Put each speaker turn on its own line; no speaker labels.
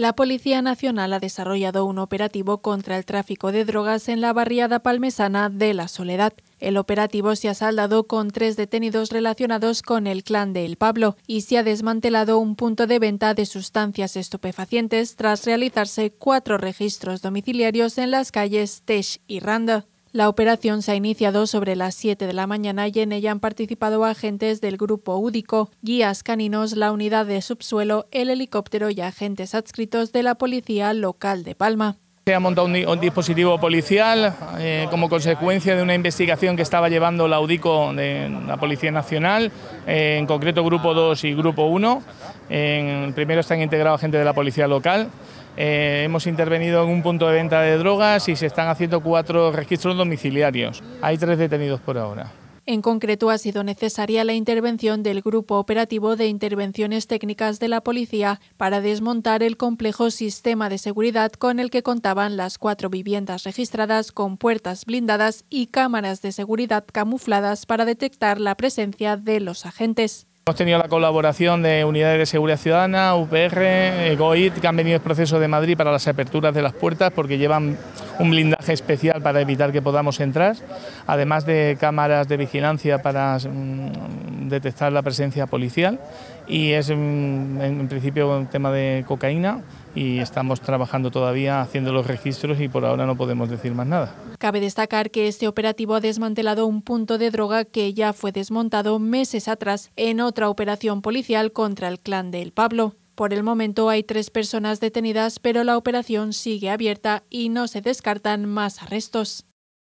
La Policía Nacional ha desarrollado un operativo contra el tráfico de drogas en la barriada palmesana de La Soledad. El operativo se ha saldado con tres detenidos relacionados con el clan de El Pablo y se ha desmantelado un punto de venta de sustancias estupefacientes tras realizarse cuatro registros domiciliarios en las calles Tesh y Randa. La operación se ha iniciado sobre las 7 de la mañana y en ella han participado agentes del grupo Údico, guías caninos, la unidad de subsuelo, el helicóptero y agentes adscritos de la policía local de Palma.
Se ha montado un, dispositivo policial eh, como consecuencia de una investigación que estaba llevando la UDICO de la Policía Nacional, eh, en concreto Grupo 2 y Grupo 1. En, primero están integrados gente de la Policía Local. Eh, hemos intervenido en un punto de venta de drogas y se están haciendo cuatro registros domiciliarios. Hay tres detenidos por ahora.
En concreto, ha sido necesaria la intervención del Grupo Operativo de Intervenciones Técnicas de la Policía para desmontar el complejo sistema de seguridad con el que contaban las cuatro viviendas registradas con puertas blindadas y cámaras de seguridad camufladas para detectar la presencia de los agentes.
Hemos tenido la colaboración de unidades de seguridad ciudadana, UPR, GOIT, que han venido el proceso de Madrid para las aperturas de las puertas porque llevan un blindaje especial para evitar que podamos entrar, además de cámaras de vigilancia para mm, detectar la presencia policial y es mm, en principio un tema de cocaína y estamos trabajando todavía haciendo los registros y por ahora no podemos decir más nada.
Cabe destacar que este operativo ha desmantelado un punto de droga que ya fue desmontado meses atrás en otra operación policial contra el clan de El Pablo. Por el momento hay tres personas detenidas, pero la operación sigue abierta y no se descartan más arrestos.